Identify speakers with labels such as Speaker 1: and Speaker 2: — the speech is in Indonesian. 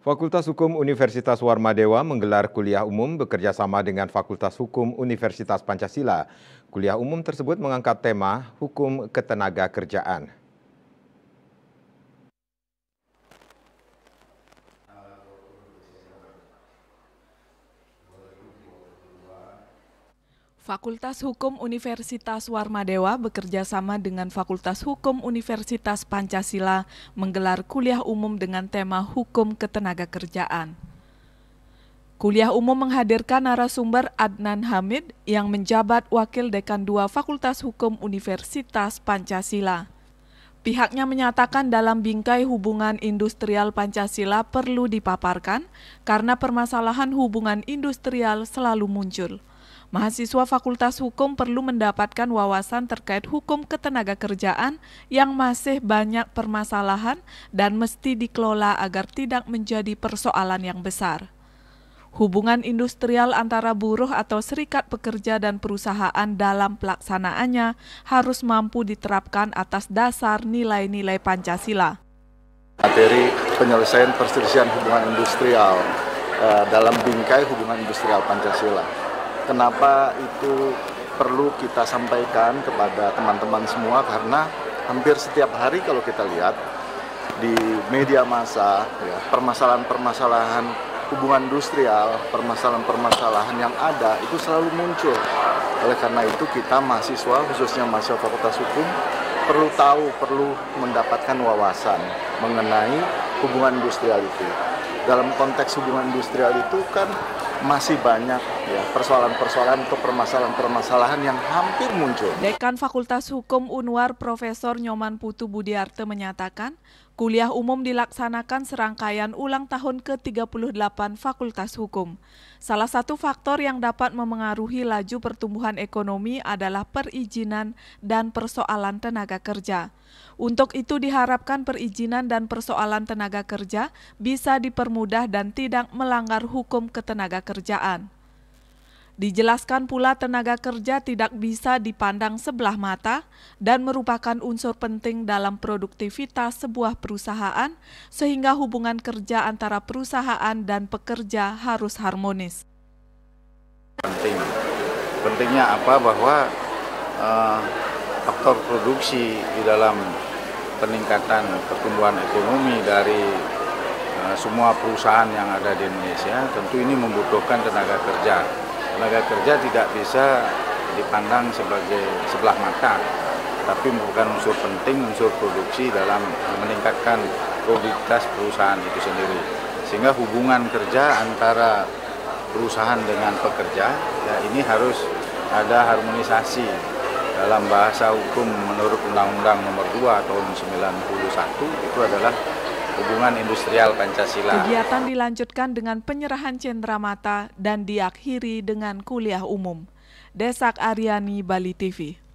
Speaker 1: Fakultas Hukum Universitas Warmadewa menggelar kuliah umum bekerjasama dengan Fakultas Hukum Universitas Pancasila. Kuliah umum tersebut mengangkat tema Hukum Ketenaga Kerjaan.
Speaker 2: Fakultas Hukum Universitas Warmadewa bekerja sama dengan Fakultas Hukum Universitas Pancasila menggelar kuliah umum dengan tema Hukum Ketenaga Kerjaan. Kuliah umum menghadirkan narasumber Adnan Hamid yang menjabat Wakil Dekan II Fakultas Hukum Universitas Pancasila. Pihaknya menyatakan dalam bingkai hubungan industrial Pancasila perlu dipaparkan karena permasalahan hubungan industrial selalu muncul mahasiswa Fakultas Hukum perlu mendapatkan wawasan terkait hukum ketenaga kerjaan yang masih banyak permasalahan dan mesti dikelola agar tidak menjadi persoalan yang besar. Hubungan industrial antara buruh atau serikat pekerja dan perusahaan dalam pelaksanaannya harus mampu diterapkan atas dasar nilai-nilai Pancasila.
Speaker 3: Materi penyelesaian perselisihan hubungan industrial eh, dalam bingkai hubungan industrial Pancasila kenapa itu perlu kita sampaikan kepada teman-teman semua karena hampir setiap hari kalau kita lihat di media massa ya, permasalahan-permasalahan hubungan industrial, permasalahan-permasalahan yang ada itu selalu muncul. Oleh karena itu kita mahasiswa khususnya mahasiswa Fakultas Hukum perlu tahu, perlu mendapatkan wawasan mengenai hubungan industrial itu. Dalam konteks hubungan industrial itu kan masih banyak ya persoalan-persoalan atau permasalahan-permasalahan yang hampir muncul.
Speaker 2: Dekan Fakultas Hukum Unwar Profesor Nyoman Putu Budiarte menyatakan, Kuliah umum dilaksanakan serangkaian ulang tahun ke-38 Fakultas Hukum. Salah satu faktor yang dapat memengaruhi laju pertumbuhan ekonomi adalah perizinan dan persoalan tenaga kerja. Untuk itu diharapkan perizinan dan persoalan tenaga kerja bisa dipermudah dan tidak melanggar hukum ketenaga kerjaan. Dijelaskan pula tenaga kerja tidak bisa dipandang sebelah mata dan merupakan unsur penting dalam produktivitas sebuah perusahaan sehingga hubungan kerja antara perusahaan dan pekerja harus harmonis.
Speaker 1: Penting. Pentingnya apa bahwa uh, faktor produksi di dalam peningkatan pertumbuhan ekonomi dari uh, semua perusahaan yang ada di Indonesia tentu ini membutuhkan tenaga kerja tenaga kerja tidak bisa dipandang sebagai sebelah mata, tapi merupakan unsur penting, unsur produksi dalam meningkatkan produktivitas perusahaan itu sendiri. Sehingga hubungan kerja antara perusahaan dengan pekerja, ya ini harus ada harmonisasi dalam bahasa hukum menurut Undang-Undang Nomor 2 Tahun 91 itu adalah hubungan industrial Pancasila. Kegiatan
Speaker 2: dilanjutkan dengan penyerahan cendramata dan diakhiri dengan kuliah umum. Desak Aryani, Bali TV.